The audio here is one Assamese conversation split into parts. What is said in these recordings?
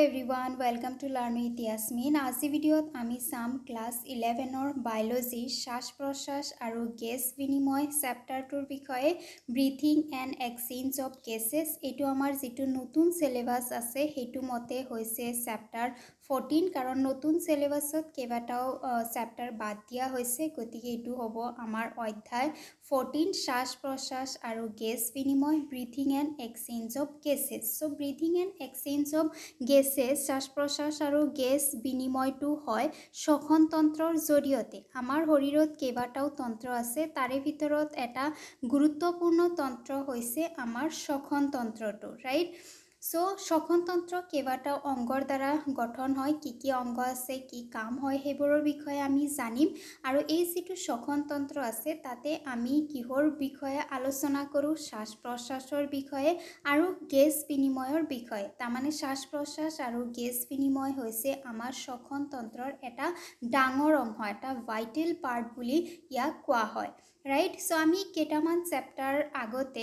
এভৰিওয়ান ওয়েলকাম টু লাৰ্নিং ইতিহাস মিন আজি ভিডিওত আমি চাম ক্লাস ইলেভেনৰ বায়োলজি শ্বাস প্রশ্বাস আর গেস বিনিময় চ্যাপ্টারটির বিষয়ে breathing and exchange of gases এই আমার যুক্ত নতুন সিলেবাস আছে সেইটো মতে হৈছে চ্যাপ্টার ফৰ্টিন কাৰণ নতুন চেলেবাছত কেইবাটাও চেপ্টাৰ বাদ দিয়া হৈছে গতিকে এইটো হ'ব আমাৰ অধ্যায় ফৰ্টিন শ্বাস প্ৰশ্বাস আৰু গেছ বিনিময় breathing and exchange of gases চ' breathing and exchange of gases শ্বাস প্ৰশ্বাস আৰু গেছ বিনিময়টো হয় শ্বসনতন্ত্ৰৰ জৰিয়তে আমাৰ শৰীৰত কেইবাটাও তন্ত্ৰ আছে তাৰে ভিতৰত এটা গুৰুত্বপূৰ্ণ তন্ত্ৰ হৈছে আমাৰ শ্বসনতন্ত্ৰটো ৰাইট চ' শকুন্তন্ত্ৰ কেইবাটাও অংগৰ দ্বাৰা গঠন হয় কি কি অংগ আছে কি কাম হয় সেইবোৰৰ বিষয়ে আমি জানিম আৰু এই যিটো শকুন্তন্ত্ৰ আছে তাতে আমি কিহৰ বিষয়ে আলোচনা কৰোঁ শ্বাস প্ৰশ্বাসৰ বিষয়ে আৰু গেছ বিনিময়ৰ বিষয়ে তাৰমানে শ্বাস প্ৰশ্বাস আৰু গেছ বিনিময় হৈছে আমাৰ শকুন্তন্ত্ৰৰ এটা ডাঙৰ অংশ এটা ভাইটেল পাৰ্ট বুলি ইয়াক কোৱা হয় ৰাইট চ' আমি কেইটামান চেপ্টাৰ আগতে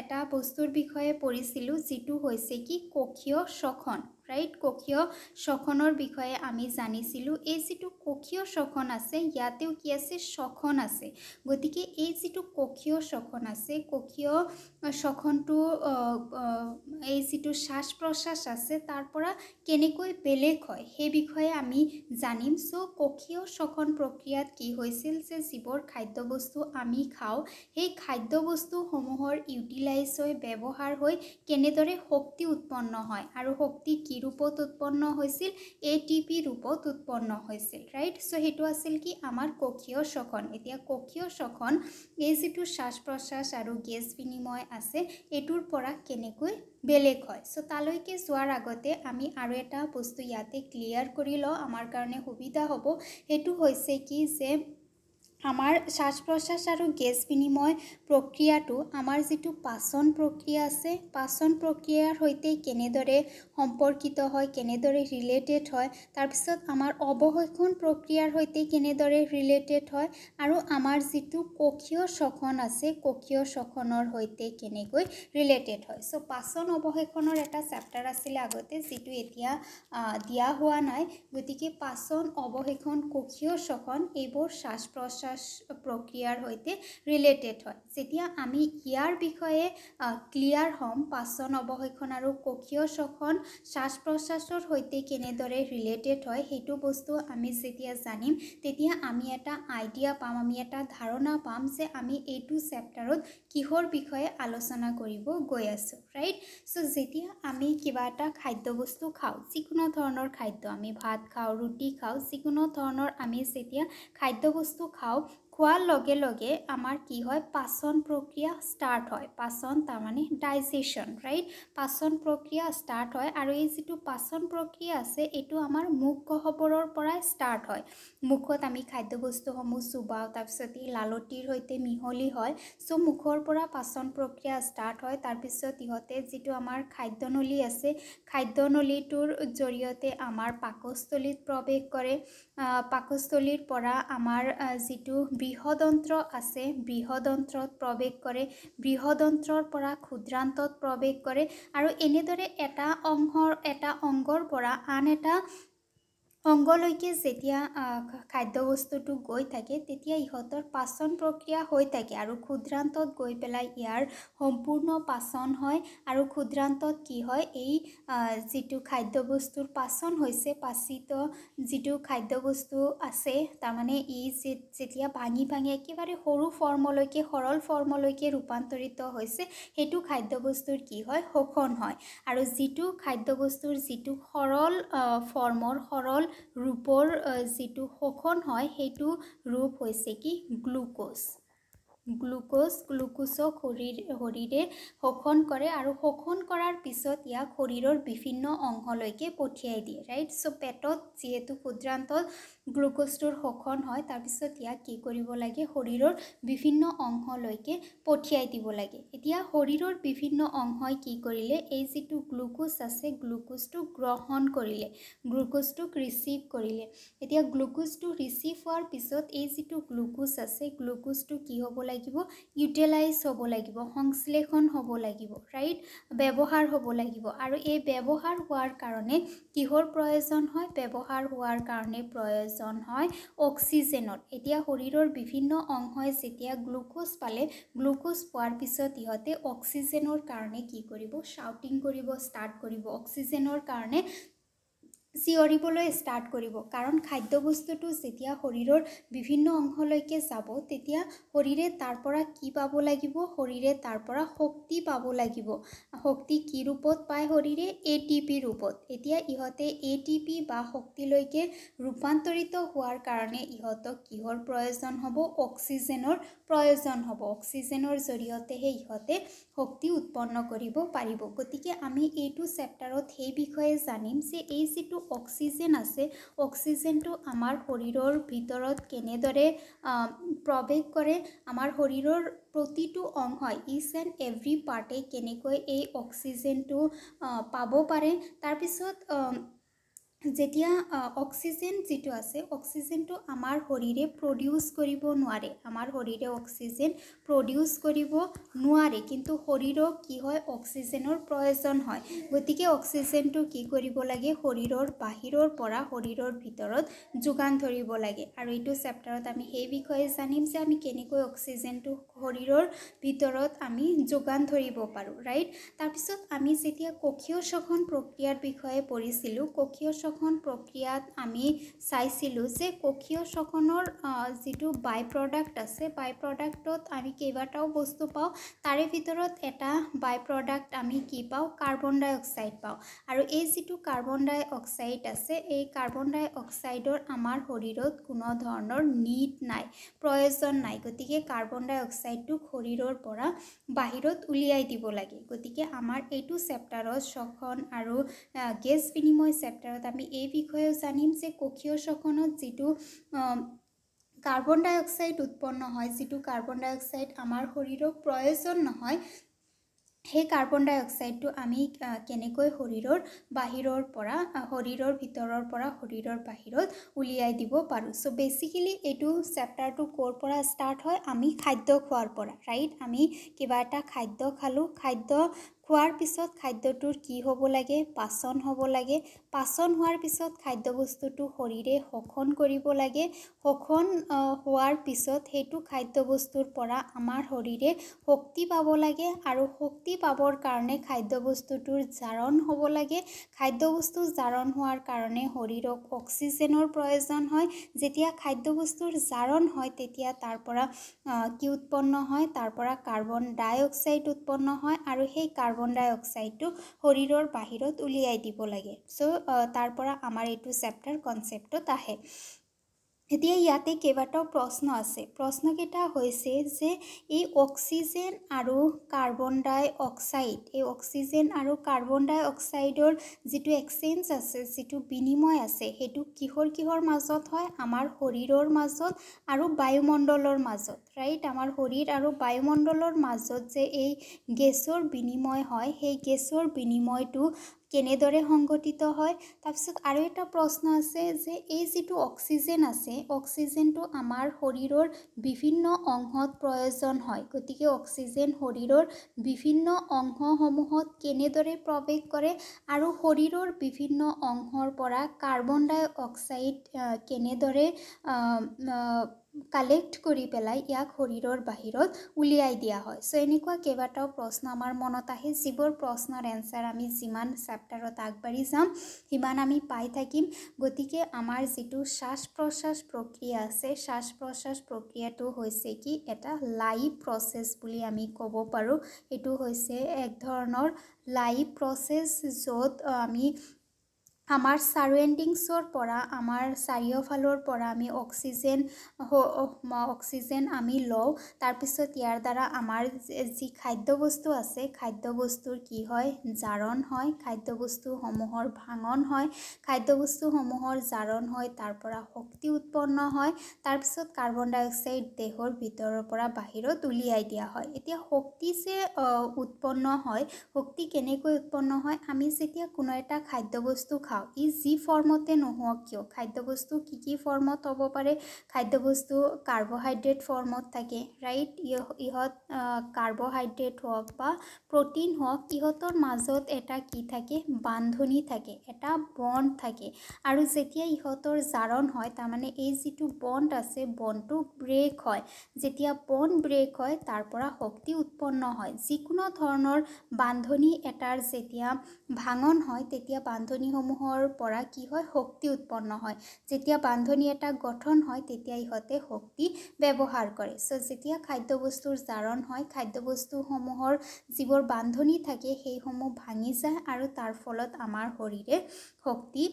এটা বস্তুৰ বিষয়ে পঢ়িছিলোঁ যিটো হৈছে কি কক্ষীয় শ্বখন ৰাইট কক্ষীয় শখনৰ বিষয়ে আমি জানিছিলোঁ এই যিটো কক্ষীয় শখন আছে ইয়াতেও কি আছে শখন আছে গতিকে এই যিটো কক্ষীয় শখন আছে কক্ষীয় শখনটো এই যিটো শ্বাস প্ৰশ্বাস আছে তাৰ পৰা কেনেকৈ বেলেগ হয় সেই বিষয়ে আমি জানিম চ' কক্ষীয় শখন প্ৰক্ৰিয়াত কি হৈছিল যে যিবোৰ খাদ্যবস্তু আমি খাওঁ সেই খাদ্যবস্তুসমূহৰ ইউটিলাইজ হৈ ব্যৱহাৰ হৈ কেনেদৰে শক্তি উৎপন্ন হয় আৰু শক্তি কি ৰূপত উৎপন্ন হৈছিল এ টি পি ৰূপত উৎপন্ন হৈছিল ৰাইট চ' সেইটো আছিল কি আমাৰ কক্ষীয় শখন এতিয়া কক্ষীয় শখন এই যিটো শ্বাস প্ৰশ্বাস আৰু গেছ বিনিময় আছে এইটোৰ পৰা কেনেকৈ বেলেগ হয় চ' তালৈকে যোৱাৰ আগতে আমি আৰু এটা বস্তু ইয়াতে ক্লিয়াৰ কৰি লওঁ আমাৰ কাৰণে সুবিধা হ'ব সেইটো হৈছে কি যে আমাৰ শ্বাস প্ৰশ্বাস আৰু গেছ বিনিময় প্ৰক্ৰিয়াটো আমাৰ যিটো পাচন প্ৰক্ৰিয়া আছে পাচন প্ৰক্ৰিয়াৰ সৈতে কেনেদৰে সম্পৰ্কিত হয় কেনেদৰে ৰিলেটেড হয় তাৰপিছত আমাৰ অৱশেষণ প্ৰক্ৰিয়াৰ সৈতে কেনেদৰে ৰিলেটেড হয় আৰু আমাৰ যিটো কক্ষীয় শখন আছে কক্ষীয় শখনৰ সৈতে কেনেকৈ ৰিলেটেড হয় চ' পাচন অৱশেষণৰ এটা চেপ্টাৰ আছিলে আগতে যিটো এতিয়া দিয়া হোৱা নাই গতিকে পাচন অৱশেষণ কক্ষীয় শখন এইবোৰ শ্বাস প্ৰশ্বাস নিশ্বাস প্ৰক্ৰিয়াৰ সৈতে ৰিলেটেড হয় যেতিয়া আমি ইয়াৰ বিষয়ে ক্লিয়াৰ হ'ম পাচন অৱশেষণ আৰু কক্ষীয় শ্বসন শ্বাস প্ৰশ্বাসৰ সৈতে কেনেদৰে ৰিলেটেড হয় সেইটো বস্তু আমি যেতিয়া জানিম তেতিয়া আমি এটা আইডিয়া পাম আমি এটা ধাৰণা পাম যে আমি এইটো চেপ্টাৰত কিহৰ বিষয়ে আলোচনা কৰিব গৈ আছোঁ ৰাইট চ' যেতিয়া আমি কিবা এটা খাদ্যবস্তু খাওঁ যিকোনো ধৰণৰ খাদ্য আমি ভাত খাওঁ ৰুটি খাওঁ যিকোনো ধৰণৰ আমি যেতিয়া খাদ্যবস্তু খাওঁ খোৱাৰ লগে লগে আমাৰ কি হয় পাচন প্ৰক্ৰিয়া ষ্টাৰ্ট হয় পাচন তাৰমানে ডাইজেশ্যন ৰাইট পাচন প্ৰক্ৰিয়া ষ্টাৰ্ট হয় আৰু এই যিটো পাচন প্ৰক্ৰিয়া আছে এইটো আমাৰ মুখ গহবৰৰ পৰাই ষ্টাৰ্ট হয় মুখত আমি খাদ্যবস্তুসমূহ চুবাওঁ তাৰপিছত এই লালটিৰ সৈতে মিহলি হয় চ' মুখৰ পৰা পাচন প্ৰক্ৰিয়া ষ্টাৰ্ট হয় তাৰপিছত ইহঁতে যিটো আমাৰ খাদ্যনলী আছে খাদ্যনলীটোৰ জৰিয়তে আমাৰ পাকস্থলীত প্ৰৱেশ কৰে পাকস্থলীৰ পৰা আমাৰ যিটো বৃহদন্ত্ৰ আছে বৃহদন্ত্ৰত প্ৰৱেশ কৰে বৃহদন্ত্ৰৰ পৰা ক্ষুদ্ৰান্তত প্ৰৱেশ কৰে আৰু এনেদৰে এটা অংশৰ এটা অংগৰ পৰা আন এটা অংগলৈকে যেতিয়া খাদ্যবস্তুটো গৈ থাকে তেতিয়া ইহঁতৰ পাচন প্ৰক্ৰিয়া হৈ থাকে আৰু ক্ষুদ্ৰান্তত গৈ পেলাই ইয়াৰ সম্পূৰ্ণ পাচন হয় আৰু ক্ষুদ্ৰান্তত কি হয় এই যিটো খাদ্যবস্তুৰ পাচন হৈছে পাচিত যিটো খাদ্যবস্তু আছে তাৰমানে ই যেতিয়া ভাঙি ভাঙি একেবাৰে সৰু ফৰ্মলৈকে সৰল ফৰ্মলৈকে ৰূপান্তৰিত হৈছে সেইটো খাদ্যবস্তুৰ কি হয় শোষণ হয় আৰু যিটো খাদ্যবস্তুৰ যিটো সৰল ফৰ্মৰ সৰল ৰূপৰ যিটো শোষণ হয় সেইটো ৰূপ হৈছে কি গ্লুক'জ গ্লুক'জ গ্লুক'জক শৰীৰ শৰীৰে শোষণ কৰে আৰু শোষণ কৰাৰ পিছত ইয়াক শৰীৰৰ বিভিন্ন অংশলৈকে পঠিয়াই দিয়ে ৰাইট চ' পেটত যিহেতু ক্ষুদ্ৰান্তত গ্লুক'জটোৰ শোষণ হয় তাৰপিছত ইয়াক কি কৰিব লাগে শৰীৰৰ বিভিন্ন অংশলৈকে পঠিয়াই দিব লাগে এতিয়া শৰীৰৰ বিভিন্ন অংশই কি কৰিলে এই যিটো গ্লুক'জ আছে গ্লুক'জটো গ্ৰহণ কৰিলে গ্লুক'জটোক ৰিচিভ কৰিলে এতিয়া গ্লুক'জটো ৰিচিভ হোৱাৰ পিছত এই যিটো গ্লুক'জ আছে গ্লুক'জটো কি হ'ব লাগিব ইউটিলাইজ হ'ব লাগিব সংশ্লেষণ হ'ব লাগিব ৰাইট ব্যৱহাৰ হ'ব লাগিব আৰু এই ব্যৱহাৰ হোৱাৰ কাৰণে কিহৰ প্ৰয়োজন হয় ব্যৱহাৰ হোৱাৰ কাৰণে প্ৰয়োজন প্ৰয়োজন হয় অক্সিজেনৰ এতিয়া শৰীৰৰ বিভিন্ন অংশই যেতিয়া গ্লুক'জ পালে গ্লুক'জ পোৱাৰ পিছত ইহঁতে অক্সিজেনৰ কাৰণে কি কৰিব শ্বাউটিং কৰিব ষ্টাৰ্ট কৰিব অক্সিজেনৰ কাৰণে চিঞৰিবলৈ ষ্টাৰ্ট কৰিব কাৰণ খাদ্যবস্তুটো যেতিয়া শৰীৰৰ বিভিন্ন অংশলৈকে যাব তেতিয়া শৰীৰে তাৰ পৰা কি পাব লাগিব শৰীৰে তাৰ পৰা শক্তি পাব লাগিব শক্তি কি ৰূপত পায় শৰীৰে এ টি পি ৰূপত এতিয়া ইহঁতে এ টি পি বা শক্তিলৈকে ৰূপান্তৰিত হোৱাৰ কাৰণে ইহঁতক কিহৰ প্ৰয়োজন হ'ব অক্সিজেনৰ প্ৰয়োজন হ'ব অক্সিজেনৰ জৰিয়তেহে ইহঁতে শক্তি উৎপন্ন কৰিব পাৰিব গতিকে আমি এইটো চেপ্টাৰত সেই বিষয়ে জানিম যে এই যিটো যিটো অক্সিজেন আছে অক্সিজেনটো আমাৰ শৰীৰৰ ভিতৰত কেনেদৰে প্ৰৱেশ কৰে আমাৰ শৰীৰৰ প্ৰতিটো অংশই ইচ এণ্ড এভৰি পাৰ্টে কেনেকৈ এই অক্সিজেনটো পাব পাৰে তাৰপিছত যেতিয়া অক্সিজেন যিটো আছে অক্সিজেনটো আমাৰ শৰীৰে প্ৰডিউচ কৰিব নোৱাৰে আমাৰ শৰীৰে অক্সিজেন প্ৰডিউচ কৰিব নোৱাৰে কিন্তু শৰীৰক কি হয় অক্সিজেনৰ প্ৰয়োজন হয় গতিকে অক্সিজেনটো কি কৰিব লাগে শৰীৰৰ বাহিৰৰ পৰা শৰীৰৰ ভিতৰত যোগান ধৰিব লাগে আৰু এইটো চেপ্টাৰত আমি সেই বিষয়ে জানিম যে আমি কেনেকৈ অক্সিজেনটো শৰীৰৰ ভিতৰত আমি যোগান ধৰিব পাৰোঁ ৰাইট তাৰপিছত আমি যেতিয়া কক্ষীয় শোষণ প্ৰক্ৰিয়াৰ বিষয়ে পঢ়িছিলোঁ কক্ষীয় শখন প্ৰক্ৰিয়াত আমি চাইছিলোঁ যে কক্ষীয় শখনৰ যিটো বাই প্ৰডাক্ট আছে বাই প্ৰডাক্টত আমি কেইবাটাও বস্তু পাওঁ তাৰে ভিতৰত এটা বাই প্ৰডাক্ট আমি কি পাওঁ কাৰ্বন ডাই অক্সাইড পাওঁ আৰু এই যিটো কাৰ্বন ডাই অক্সাইড আছে এই কাৰ্বন ডাই অক্সাইডৰ আমাৰ শৰীৰত কোনো ধৰণৰ নীট নাই প্ৰয়োজন নাই গতিকে কাৰ্বন ডাই অক্সাইডটোক শৰীৰৰ পৰা বাহিৰত উলিয়াই দিব লাগে গতিকে আমাৰ এইটো চেপ্টাৰত শখন আৰু গেছ বিনিময় চেপ্টাৰত আমি আমি এই বিষয়েও জানিম যে কক্ষীয় শোষণত যিটো কাৰ্বন ডাই অক্সাইড উৎপন্ন হয় যিটো কাৰ্বন ডাই অক্সাইড আমাৰ শৰীৰক প্ৰয়োজন নহয় সেই কাৰ্বন ডাই অক্সাইডটো আমি কেনেকৈ শৰীৰৰ বাহিৰৰ পৰা শৰীৰৰ ভিতৰৰ পৰা শৰীৰৰ বাহিৰত উলিয়াই দিব পাৰোঁ চ' বেচিকেলি এইটো চেপ্টাৰটো ক'ৰ পৰা ষ্টাৰ্ট হয় আমি খাদ্য খোৱাৰ পৰা ৰাইট আমি কিবা এটা খাদ্য খালোঁ খাদ্য খোৱাৰ পিছত খাদ্যটোৰ কি হ'ব লাগে পাচন হ'ব লাগে পাচন হোৱাৰ পিছত খাদ্যবস্তুটো শৰীৰে শোষণ কৰিব লাগে শোষণ হোৱাৰ পিছত সেইটো খাদ্যবস্তুৰ পৰা আমাৰ শৰীৰে শক্তি পাব লাগে আৰু শক্তি পাবৰ কাৰণে খাদ্যবস্তুটোৰ জাৰণ হ'ব লাগে খাদ্যবস্তু জাৰণ হোৱাৰ কাৰণে শৰীৰক অক্সিজেনৰ প্ৰয়োজন হয় যেতিয়া খাদ্যবস্তুৰ জাৰণ হয় তেতিয়া তাৰ পৰা কি উৎপন্ন হয় তাৰ পৰা কাৰ্বন ডাই অক্সাইড উৎপন্ন হয় আৰু সেই কাৰ্বন কাৰ্বন ডাই অক্সাইডটো শৰীৰৰ বাহিৰত উলিয়াই দিব লাগে চ' তাৰ পৰা আমাৰ এইটো চেপ্টাৰ কনচেপ্টত আহে এতিয়া ইয়াতে কেইবাটাও প্ৰশ্ন আছে প্ৰশ্নকেইটা হৈছে যে এই অক্সিজেন আৰু কাৰ্বন ডাই অক্সাইড এই অক্সিজেন আৰু কাৰ্বন ডাই অক্সাইডৰ যিটো এক্সেঞ্জ আছে যিটো বিনিময় আছে সেইটো কিহৰ কিহৰ মাজত হয় আমাৰ শৰীৰৰ মাজত আৰু বায়ুমণ্ডলৰ মাজত ৰাইট আমাৰ শৰীৰ আৰু বায়ুমণ্ডলৰ মাজত যে এই গেছৰ বিনিময় হয় সেই গেছৰ বিনিময়টো কেনেদৰে সংগঠিত হয় তাৰপিছত আৰু এটা প্ৰশ্ন আছে যে এই যিটো অক্সিজেন আছে অক্সিজেনটো আমাৰ শৰীৰৰ বিভিন্ন অংশত প্ৰয়োজন হয় গতিকে অক্সিজেন শৰীৰৰ বিভিন্ন অংশসমূহত কেনেদৰে প্ৰৱেশ কৰে আৰু শৰীৰৰ বিভিন্ন অংশৰ পৰা কাৰ্বন ডাই অক্সাইড কেনেদৰে কালেক্ট কৰি পেলাই ইয়াক শৰীৰৰ বাহিৰত উলিয়াই দিয়া হয় চ' এনেকুৱা কেইবাটাও প্ৰশ্ন আমাৰ মনত আহে যিবোৰ প্ৰশ্নৰ এনচাৰ আমি যিমান চেপ্টাৰত আগবাঢ়ি যাম সিমান আমি পাই থাকিম গতিকে আমাৰ যিটো শ্বাস প্ৰশ্বাস প্ৰক্ৰিয়া আছে শ্বাস প্ৰশ্বাস প্ৰক্ৰিয়াটো হৈছে কি এটা লাইভ প্ৰচেছ বুলি আমি ক'ব পাৰোঁ সেইটো হৈছে এক ধৰণৰ লাইভ প্ৰচেছ য'ত আমি আমাৰ চাৰাউণ্ডিংছৰ পৰা আমাৰ চাৰিওফালৰ পৰা আমি অক্সিজেন অক্সিজেন আমি লওঁ তাৰপিছত ইয়াৰ দ্বাৰা আমাৰ যি খাদ্যবস্তু আছে খাদ্যবস্তুৰ কি হয় জাৰণ হয় খাদ্যবস্তুসমূহৰ ভাঙন হয় খাদ্যবস্তুসমূহৰ জাৰণ হয় তাৰ পৰা শক্তি উৎপন্ন হয় তাৰপিছত কাৰ্বন ডাই অক্সাইড দেহৰ ভিতৰৰ পৰা বাহিৰত উলিয়াই দিয়া হয় এতিয়া শক্তি যে উৎপন্ন হয় শক্তি কেনেকৈ উৎপন্ন হয় আমি যেতিয়া কোনো এটা খাদ্যবস্তু খাওঁ খাও ই যি ফৰ্মতে নোহোৱা কিয় খাদ্যবস্তু কি কি ফৰ্মত হ'ব পাৰে খাদ্যবস্তু কাৰ্বহাইড্ৰেট ফৰ্মত থাকে ৰাইট ইহঁত কাৰ্বহাইড্ৰেট হওক বা প্ৰটিন হওক ইহঁতৰ মাজত এটা কি থাকে বান্ধনি থাকে এটা বণ্ড থাকে আৰু যেতিয়া ইহঁতৰ জাৰণ হয় তাৰমানে এই যিটো বণ্ড আছে বণ্ডটো ব্ৰেক হয় যেতিয়া বণ্ড ব্ৰেক হয় তাৰ পৰা শক্তি উৎপন্ন হয় যিকোনো ধৰণৰ বান্ধনি এটাৰ যেতিয়া ভাঙন হয় তেতিয়া বান্ধনিসমূহৰ সমূহৰ পৰা কি হয় শক্তি উৎপন্ন হয় যেতিয়া বান্ধনি এটা গঠন হয় তেতিয়া ইহঁতে শক্তি ব্যৱহাৰ কৰে চ' যেতিয়া খাদ্যবস্তুৰ জাৰণ হয় খাদ্যবস্তুসমূহৰ যিবোৰ বান্ধনি থাকে সেইসমূহ ভাঙি যায় আৰু তাৰ ফলত আমাৰ শৰীৰে শক্তি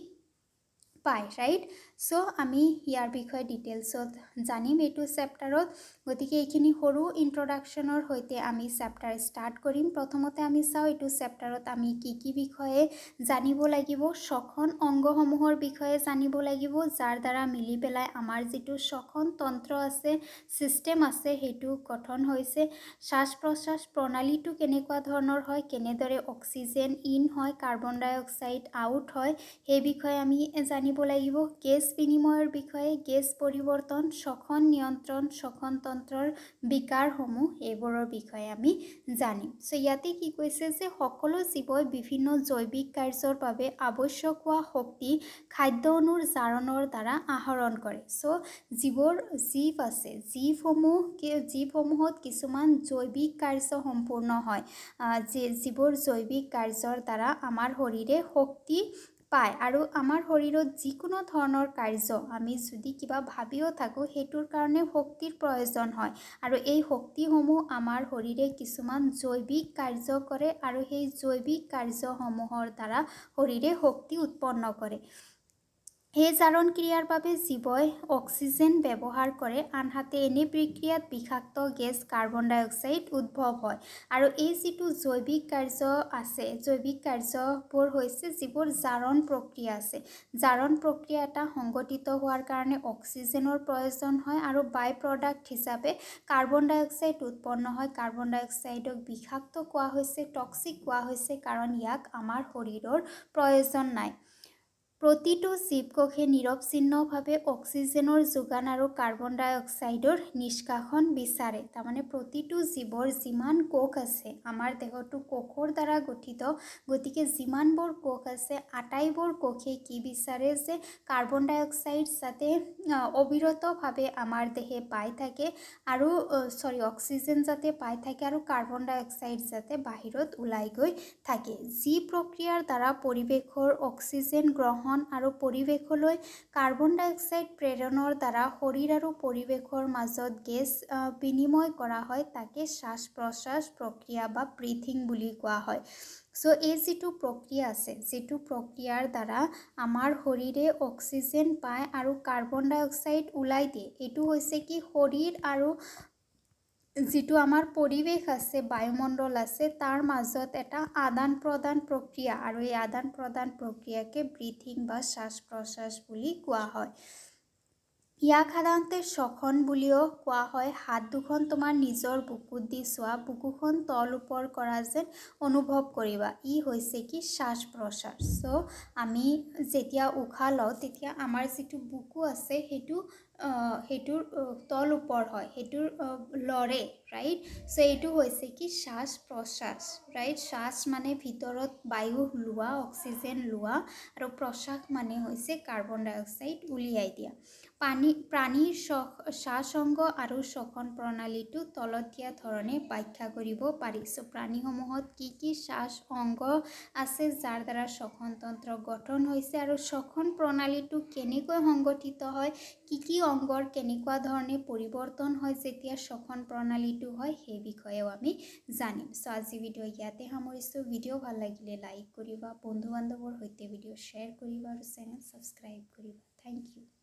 পায় ৰাইট চ' আমি ইয়াৰ বিষয়ে ডিটেইলছত জানিম এইটো চেপ্টাৰত গতিকে এইখিনি সৰু ইণ্ট্ৰডাকশ্যনৰ সৈতে আমি চেপ্টাৰ ষ্টাৰ্ট কৰিম প্ৰথমতে আমি চাওঁ এইটো চেপ্টাৰত আমি কি কি বিষয়ে জানিব লাগিব সখন অংগসমূহৰ বিষয়ে জানিব লাগিব যাৰ দ্বাৰা মিলি পেলাই আমাৰ যিটো সখন তন্ত্ৰ আছে ছিষ্টেম আছে সেইটো গঠন হৈছে শ্বাস প্ৰশ্বাস প্ৰণালীটো কেনেকুৱা ধৰণৰ হয় কেনেদৰে অক্সিজেন ইন হয় কাৰ্বন ডাই অক্সাইড আউট হয় সেই বিষয়ে আমি জানিব লাগিব কেছ গেছ বিনিময়ৰ বিষয়ে গেছ পৰিৱৰ্তন শখন নিয়ন্ত্ৰণ শখনতন্ত্ৰৰ বিকাৰসমূহ এইবোৰৰ বিষয়ে আমি জানিম চ' ইয়াতে কি কৈছে যে সকলো জীৱই বিভিন্ন জৈৱিক কাৰ্যৰ বাবে আৱশ্যক হোৱা শক্তি খাদ্য অনুৰ জাৰণৰ দ্বাৰা আহৰণ কৰে চ' যিবোৰ জীৱ আছে জীৱসমূহ জীৱসমূহত কিছুমান জৈৱিক কাৰ্য সম্পূৰ্ণ হয় যিবোৰ জৈৱিক কাৰ্যৰ দ্বাৰা আমাৰ শৰীৰে শক্তি পায় আৰু আমাৰ শৰীৰত যিকোনো ধৰণৰ কাৰ্য আমি যদি কিবা ভাবিও থাকোঁ সেইটোৰ কাৰণে শক্তিৰ প্ৰয়োজন হয় আৰু এই শক্তিসমূহ আমাৰ শৰীৰে কিছুমান জৈৱিক কাৰ্য কৰে আৰু সেই জৈৱিক কাৰ্যসমূহৰ দ্বাৰা শৰীৰে শক্তি উৎপন্ন কৰে এই জাৰণ ক্ৰিয়াৰ বাবে জীৱই অক্সিজেন ব্যৱহাৰ কৰে আনহাতে এনে প্ৰক্ৰিয়াত বিষাক্ত গেছ কাৰ্বন ডাই অক্সাইড উদ্ভৱ হয় আৰু এই যিটো জৈৱিক কাৰ্য আছে জৈৱিক কাৰ্যবোৰ হৈছে যিবোৰ জাৰণ প্ৰক্ৰিয়া আছে জাৰণ প্ৰক্ৰিয়া এটা সংগঠিত হোৱাৰ কাৰণে অক্সিজেনৰ প্ৰয়োজন হয় আৰু বাই প্ৰডাক্ট হিচাপে কাৰ্বন ডাই অক্সাইড উৎপন্ন হয় কাৰ্বন ডাই অক্সাইডক বিষাক্ত কোৱা হৈছে টক্সিক কোৱা হৈছে কাৰণ ইয়াক আমাৰ শৰীৰৰ প্ৰয়োজন নাই প্ৰতিটো জীৱকোষে নিৰৱচ্ছিন্নভাৱে অক্সিজেনৰ যোগান আৰু কাৰ্বন ডাই অক্সাইডৰ নিষ্কাশন বিচাৰে তাৰমানে প্ৰতিটো জীৱৰ যিমান কোষ আছে আমাৰ দেহটো কোষৰ দ্বাৰা গঠিত গতিকে যিমানবোৰ কোষ আছে আটাইবোৰ কোষে কি বিচাৰে যে কাৰ্বন ডাই অক্সাইড যাতে অবিৰতভাৱে আমাৰ দেহে পাই থাকে আৰু চৰি অক্সিজেন যাতে পাই থাকে আৰু কাৰ্বন ডাই অক্সাইড যাতে বাহিৰত ওলাই গৈ থাকে যি প্ৰক্ৰিয়াৰ দ্বাৰা পৰিৱেশৰ অক্সিজেন গ্ৰহণ মন আৰু পৰিৱেশলৈ কাৰ্বন ডাই অক্সাইড প্ৰেৰণৰ দ্বাৰা শৰীৰ আৰু পৰিৱেশৰ মাজত গেছ বিনিময় কৰা হয় তাকে শ্বাস প্ৰশ্বাস প্ৰক্ৰিয়া বা ব্ৰিথিং বুলি কোৱা হয় চ' এই যিটো প্ৰক্ৰিয়া আছে যিটো প্ৰক্ৰিয়াৰ দ্বাৰা আমাৰ শৰীৰে অক্সিজেন পায় আৰু কাৰ্বন ডাই অক্সাইড ওলাই দিয়ে এইটো হৈছে কি শৰীৰ আৰু যিটো আমাৰ পৰিৱেশ আছে বায়ুমণ্ডল আছে তাৰ মাজত এটা আদান প্ৰদান প্ৰক্ৰিয়া আৰু এই আদান প্ৰদান প্ৰক্ৰিয়াকে ব্ৰিথিং বা শ্বাস প্ৰশ্বাস বুলি কোৱা হয় ইয়াক সাধাৰণতে ছখন বুলিও কোৱা হয় হাত দুখন তোমাৰ নিজৰ বুকুত দি চোৱা বুকুখন তল ওপৰ কৰা যেন অনুভৱ কৰিবা ই হৈছে কি শ্বাস প্ৰশ্বাস চ' আমি যেতিয়া উশাহ লওঁ তেতিয়া আমাৰ যিটো বুকু আছে সেইটো সেইটোৰ তল ওপৰ হয় সেইটোৰ লৰে ৰাইট চ' এইটো হৈছে কি শ্বাস প্ৰশ্বাস ৰাইট শ্বাস মানে ভিতৰত বায়ু লোৱা অক্সিজেন লোৱা আৰু প্ৰশ্বাস মানে হৈছে কাৰ্বন ডাই অক্সাইড উলিয়াই দিয়া পানী প্ৰাণীৰ স্বা সংগ আৰু শ্বসন প্ৰণালীটো তলত দিয়া ধৰণে ব্যাখ্যা কৰিব পাৰিছোঁ প্ৰাণীসমূহত কি কি শ্বাস অংগ আছে যাৰ দ্বাৰা শ্বসনতন্ত্ৰ গঠন হৈছে আৰু শ্বসন প্ৰণালীটো কেনেকৈ সংগঠিত হয় কি কি অংগৰ কেনেকুৱা ধৰণে পৰিৱৰ্তন হয় যেতিয়া শ্বসন প্ৰণালীটো হয় সেই বিষয়েও আমি জানিম চ' আজি ভিডিঅ' ইয়াতে সামৰিছোঁ ভিডিঅ' ভাল লাগিলে লাইক কৰিবা বন্ধু বান্ধৱৰ সৈতে ভিডিঅ' শ্বেয়াৰ কৰিবা আৰু চেনেল ছাবস্ক্ৰাইব কৰিবা থেংক ইউ